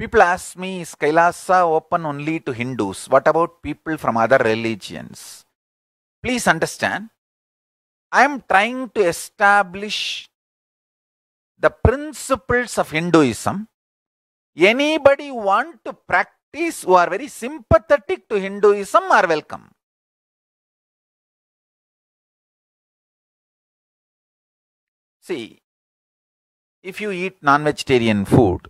People ask me, is Kailasa open only to Hindus? What about people from other religions? Please understand, I am trying to establish the principles of Hinduism. Anybody want to practice who are very sympathetic to Hinduism are welcome. See, if you eat non-vegetarian food,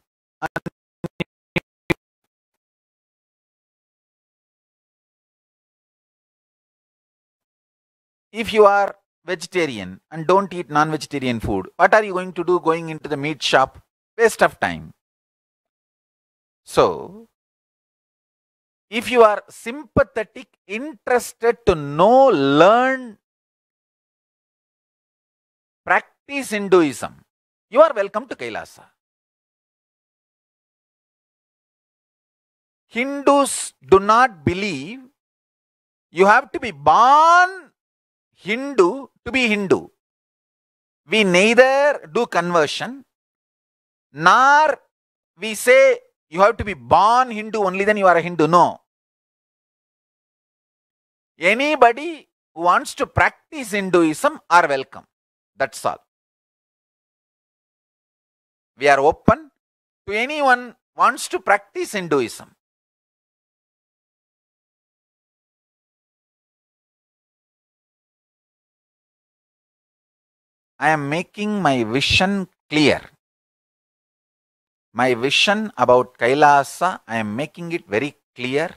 if you are vegetarian and don't eat non vegetarian food, what are you going to do going into the meat shop? Waste of time. So, if you are sympathetic, interested to know, learn, practice Hinduism, you are welcome to Kailasa. Hindus do not believe you have to be born Hindu to be Hindu. We neither do conversion nor we say you have to be born Hindu only then you are a Hindu. No. Anybody who wants to practice Hinduism are welcome. That's all. We are open to anyone wants to practice Hinduism. I am making my vision clear. My vision about Kailasa, I am making it very clear